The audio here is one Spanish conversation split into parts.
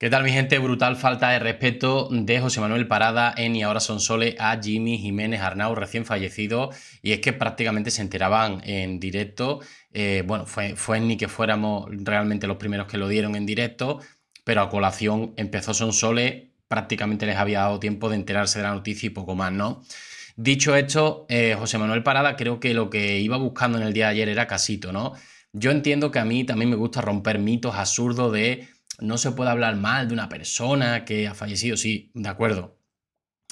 ¿Qué tal mi gente? Brutal falta de respeto de José Manuel Parada en Y ahora son Sole a Jimmy Jiménez Arnau, recién fallecido. Y es que prácticamente se enteraban en directo. Eh, bueno, fue, fue ni que fuéramos realmente los primeros que lo dieron en directo, pero a colación empezó Son Sole, prácticamente les había dado tiempo de enterarse de la noticia y poco más, ¿no? Dicho esto, eh, José Manuel Parada creo que lo que iba buscando en el día de ayer era casito, ¿no? Yo entiendo que a mí también me gusta romper mitos absurdos de no se puede hablar mal de una persona que ha fallecido, sí, de acuerdo.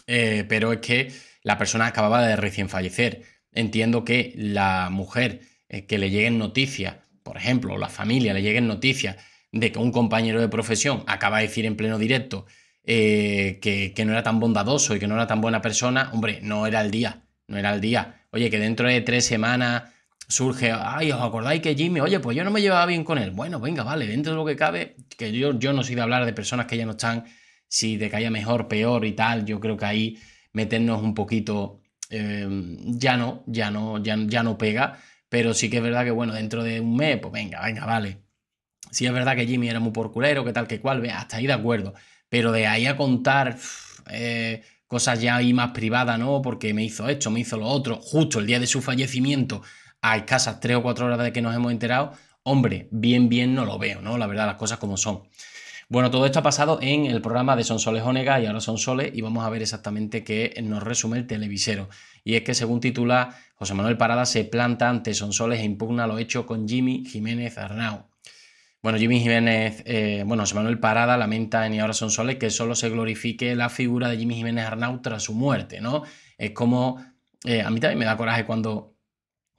Eh, pero es que la persona acababa de recién fallecer. Entiendo que la mujer eh, que le lleguen noticias, por ejemplo, la familia le lleguen noticias de que un compañero de profesión acaba de decir en pleno directo eh, que, que no era tan bondadoso y que no era tan buena persona, hombre, no era el día, no era el día. Oye, que dentro de tres semanas surge, ay, ¿os acordáis que Jimmy, oye, pues yo no me llevaba bien con él? Bueno, venga, vale, dentro de lo que cabe, que yo, yo no soy de hablar de personas que ya no están, si de que haya mejor, peor y tal, yo creo que ahí meternos un poquito, em, ya no, ya no, ya, no pega, pero sí que es verdad que, bueno, dentro de un mes, pues venga, venga, vale. Sí es verdad que Jimmy era muy porculero, que tal, que cual, hasta ahí de acuerdo, pero de ahí a contar... Eh, cosas ya ahí más privadas, ¿no? Porque me hizo esto, me hizo lo otro, justo el día de su fallecimiento, hay escasas 3 o 4 horas de que nos hemos enterado, hombre, bien, bien no lo veo, ¿no? La verdad, las cosas como son. Bueno, todo esto ha pasado en el programa de Sonsoles Onega y ahora Son Sonsoles y vamos a ver exactamente qué nos resume el televisero. Y es que según titula, José Manuel Parada se planta ante Sonsoles e impugna lo hecho con Jimmy Jiménez Arnau. Bueno, Jimmy Jiménez, eh, bueno, José Manuel Parada lamenta en Y ahora Sonsoles que solo se glorifique la figura de Jimmy Jiménez Arnau tras su muerte, ¿no? Es como, eh, a mí también me da coraje cuando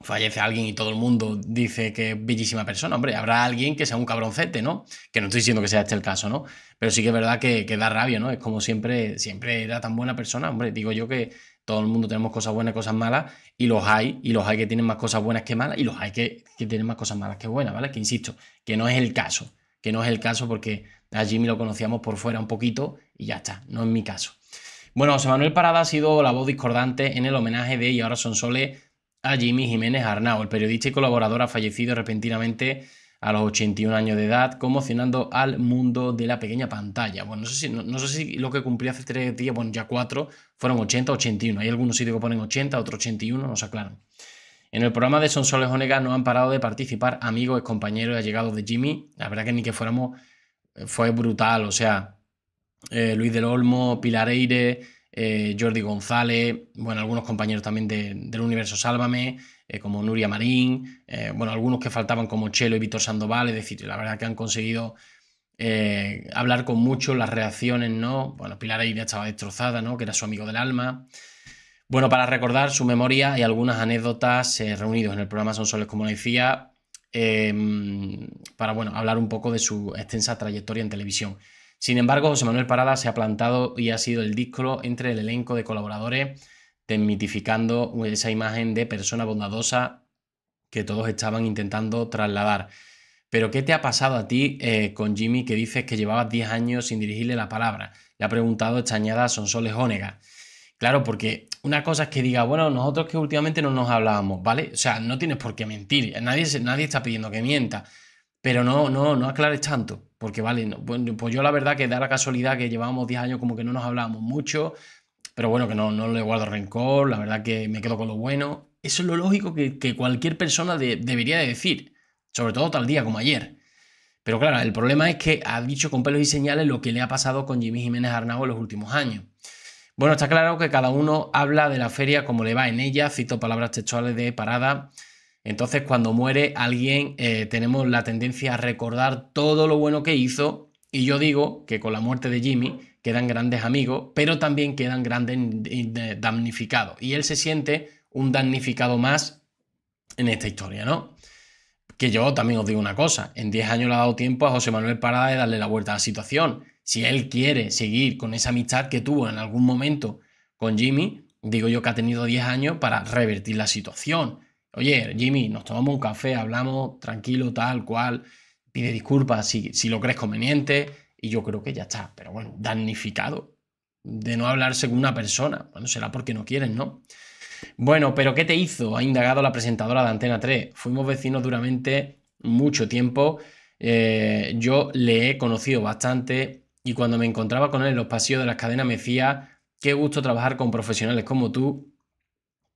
fallece alguien y todo el mundo dice que es bellísima persona, hombre, habrá alguien que sea un cabroncete, ¿no? Que no estoy diciendo que sea este el caso, ¿no? Pero sí que es verdad que, da rabia, ¿no? Es como siempre, siempre era tan buena persona, hombre, digo yo que todo el mundo tenemos cosas buenas y cosas malas, y los hay, y los hay que tienen más cosas buenas que malas, y los hay que, tienen más cosas malas que buenas, ¿vale? Que insisto, que no es el caso, que no es el caso porque a Jimmy lo conocíamos por fuera un poquito y ya está, no es mi caso. Bueno, José Manuel Parada ha sido la voz discordante en el homenaje de Y ahora son soles a Jimmy Jiménez Arnau, el periodista y colaborador ha fallecido repentinamente a los 81 años de edad, conmocionando al mundo de la pequeña pantalla. Bueno, no sé si, no, sé si lo que cumplí hace tres días, bueno, ya cuatro, fueron 80 81. Hay algunos sitios que ponen 80, otros 81, no se aclaran. En el programa de Sonsoles Onega no han parado de participar amigos, compañeros y allegados de Jimmy. La verdad que ni que fuéramos, eh, fue brutal. O sea, eh, Luis del Olmo, Pilar Eire, eh, Jordi González, bueno, algunos compañeros también de, del universo Sálvame, eh, como Nuria Marín, eh, bueno, algunos que faltaban como Chelo y Víctor Sandoval, es decir, la verdad que han conseguido hablar con mucho las reacciones, ¿no? Bueno, Pilar Aire estaba destrozada, ¿no? Que era su amigo del alma. Bueno, para recordar su memoria y algunas anécdotas reunidos en el programa Son Soles, como decía, em, para, bueno, hablar un poco de su extensa trayectoria en televisión. Sin embargo, José Manuel Parada se ha plantado y ha sido el disco entre el elenco de colaboradores, desmitificando esa imagen de persona bondadosa que todos estaban intentando trasladar. Pero ¿qué te ha pasado a ti eh, con Jimmy que dices que llevabas 10 años sin dirigirle la palabra? Le ha preguntado extrañada a Sonsoles Ónega. Claro, porque una cosa es que diga, bueno, nosotros que últimamente no nos hablábamos, ¿vale? O sea, no tienes por qué mentir, nadie, nadie está pidiendo que mienta, pero no, no, no aclares tanto, porque vale, pues yo la verdad que da la casualidad que llevábamos 10 años como que no nos hablábamos mucho, pero bueno, que no, no le guardo rencor, la verdad que me quedo con lo bueno. Eso es lo lógico que, cualquier persona debería de decir, sobre todo tal día como ayer. Pero claro, el problema es que ha dicho con pelos y señales lo que le ha pasado con Jimmy Jiménez Arnau en los últimos años. Bueno, está claro que cada uno habla de la feria como le va en ella, cito palabras textuales de Parada, entonces, cuando muere alguien, eh, tenemos la tendencia a recordar todo lo bueno que hizo. Y yo digo que con la muerte de Jimmy quedan grandes amigos, pero también quedan grandes damnificados. Y él se siente un damnificado más en esta historia, ¿no? Que yo también os digo una cosa, en 10 años le ha dado tiempo a José Manuel Parada de darle la vuelta a la situación. Si él quiere seguir con esa amistad que tuvo en algún momento con Jimmy, digo yo que ha tenido 10 años para revertir la situación. Oye, Jimmy, nos tomamos un café, hablamos tranquilo, tal cual, pide disculpas si, lo crees conveniente, y yo creo que ya está. Pero bueno, damnificado de no hablar con una persona. Bueno, será porque no quieren, ¿no? Bueno, pero ¿qué te hizo? Ha indagado la presentadora de Antena 3. Fuimos vecinos duramente mucho tiempo. Eh, yo le he conocido bastante y cuando me encontraba con él en los pasillos de las cadenas me decía, qué gusto trabajar con profesionales como tú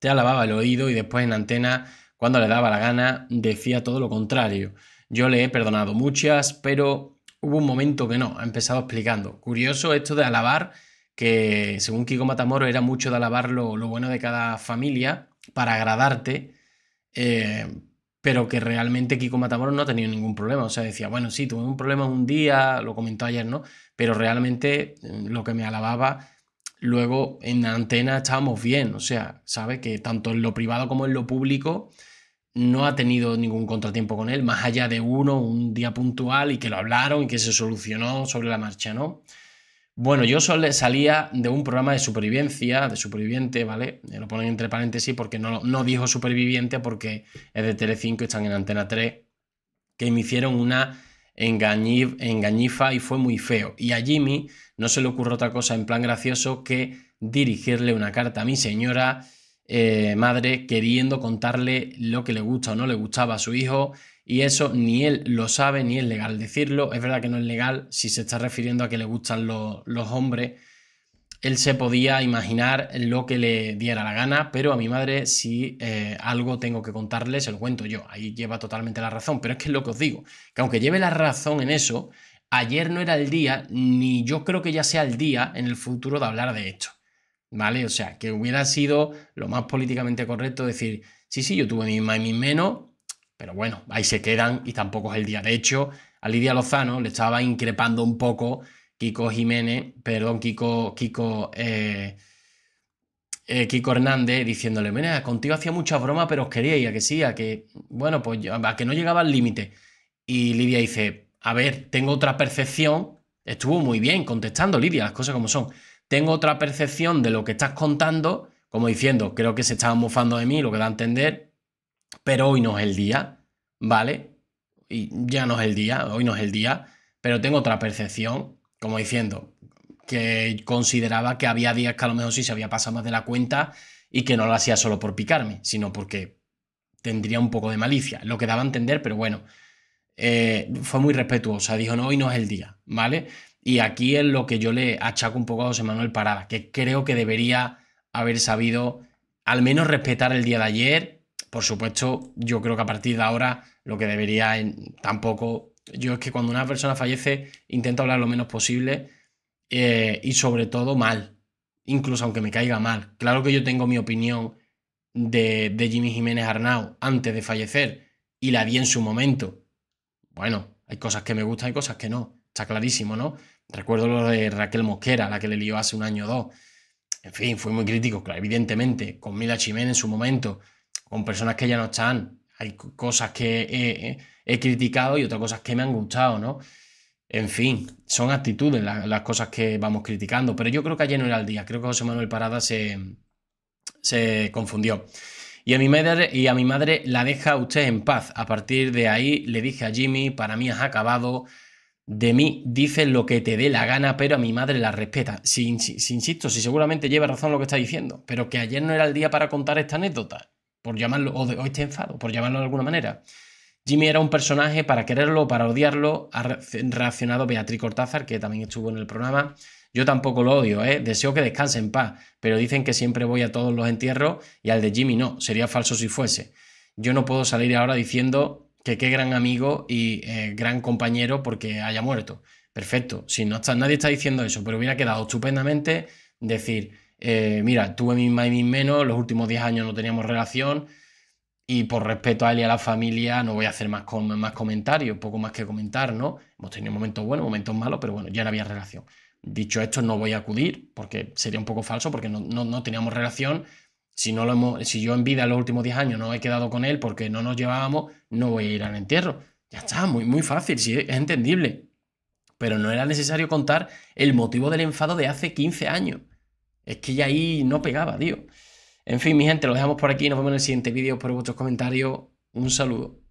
ya alababa el oído y después en antena, cuando le daba la gana, decía todo lo contrario. Yo le he perdonado muchas, pero hubo un momento que no, ha empezado explicando. Curioso esto de alabar, que según Kiko Matamoro era mucho de alabar lo, bueno de cada familia para agradarte, eh, pero que realmente Kiko Matamoros no ha tenido ningún problema. O sea, decía, bueno, sí, tuve un problema un día, lo comentó ayer, ¿no? Pero realmente eh, lo que me alababa luego en antena estábamos bien, o sea, sabe que tanto en lo privado como en lo público no ha tenido ningún contratiempo con él, más allá de uno, un día puntual y que lo hablaron y que se solucionó sobre la marcha, ¿no? Bueno, yo salía de un programa de supervivencia, de superviviente, ¿vale? Eh, lo ponen entre paréntesis porque no, no dijo superviviente porque es de Telecinco, están en Antena 3, que me hicieron una engañifa y fue muy feo. Y a Jimmy no se le ocurrió otra cosa en plan gracioso que dirigirle una carta a mi señora eh, madre queriendo contarle lo que le gusta o no le gustaba a su hijo. Y eso ni él lo sabe, ni es legal decirlo. Es verdad que no es legal si se está refiriendo a que le gustan los hombres él se podía imaginar lo que le diera la gana, pero a mi madre si eh, algo tengo que contarle, se lo cuento yo. Ahí lleva totalmente la razón, pero es que es lo que os digo, que aunque lleve la razón en eso, ayer no era el día, ni yo creo que ya sea el día en el futuro de hablar de esto. ¿Vale? O sea, que hubiera sido lo más políticamente correcto decir, sí, sí, yo tuve mi más y mi menos, pero bueno, ahí se quedan y tampoco es el día. De hecho, a Lidia Lozano le estaba increpando un poco Kiko Jiménez, perdón, Kiko, Kiko, eh, eh, Kiko Hernández, diciéndole, mira, contigo hacía muchas bromas, pero os quería y a que sí, a que, bueno, pues a que no llegaba al límite. Y Lidia dice, a ver, tengo otra percepción, estuvo muy bien contestando Lidia, las cosas como son, tengo otra percepción de lo que estás contando, como diciendo, creo que se estaban mofando de mí, lo que da a entender, pero hoy no es el día, ¿vale? Y ya no es el día, hoy no es el día, pero tengo otra percepción como diciendo que consideraba que había días que a lo mejor sí se había pasado más de la cuenta y que no lo hacía solo por picarme, sino porque tendría un poco de malicia, lo que daba a entender, pero bueno, eh, fue muy respetuosa, dijo no, hoy no es el día, ¿vale? Y aquí es lo que yo le achaco un poco a José Manuel Parada, que creo que debería haber sabido al menos respetar el día de ayer, por supuesto, yo creo que a partir de ahora lo que debería tampoco yo es que cuando una persona fallece intento hablar lo menos posible eh, y sobre todo mal, incluso aunque me caiga mal. Claro que yo tengo mi opinión de, de Jimmy Jiménez Arnau antes de fallecer y la di en su momento. Bueno, hay cosas que me gustan y cosas que no, está clarísimo, ¿no? Recuerdo lo de Raquel Mosquera, la que le lió hace un año o dos. En fin, fui muy crítico, claro, evidentemente, con Mila Chimén en su momento, con personas que ya no están, hay cosas que he, criticado y otras cosas que me han gustado, ¿no? En fin, son actitudes las, cosas que vamos criticando, pero yo creo que ayer no era el día, creo que José Manuel Parada se, se confundió. Y a, mi madre, y a mi madre la deja usted en paz. A partir de ahí le dije a Jimmy, para mí has acabado, de mí dices lo que te dé la gana, pero a mi madre la respeta. Si, insisto, si seguramente lleva razón lo que está diciendo, pero que ayer no era el día para contar esta anécdota por llamarlo, o, de, o este enfado, por llamarlo de alguna manera. Jimmy era un personaje para quererlo para odiarlo, ha reaccionado Beatriz Cortázar, que también estuvo en el programa. Yo tampoco lo odio, ¿eh? deseo que descanse en paz, pero dicen que siempre voy a todos los entierros y al de Jimmy no, sería falso si fuese. Yo no puedo salir ahora diciendo que qué gran amigo y eh, gran compañero porque haya muerto. Perfecto, si no está, nadie está diciendo eso, pero hubiera quedado estupendamente decir, eh, mira, tuve mis más y menos, los últimos 10 años no teníamos relación y por respeto a él y a la familia no voy a hacer más, más comentarios, poco más que comentar, ¿no? Hemos tenido momentos buenos, momentos malos, pero bueno, ya no había relación. Dicho esto, no voy a acudir porque sería un poco falso porque no, teníamos relación. Si, no lo hemos, si yo en vida los últimos 10 años no he quedado con él porque no nos llevábamos, no voy a ir al entierro. Ya está, muy, muy fácil, sí, es entendible. Pero no era necesario contar el motivo del enfado de hace 15 años. Es que ya ahí no pegaba, tío. En fin, mi gente, lo dejamos por aquí. Nos vemos en el siguiente vídeo. Por vuestros comentarios. Un saludo.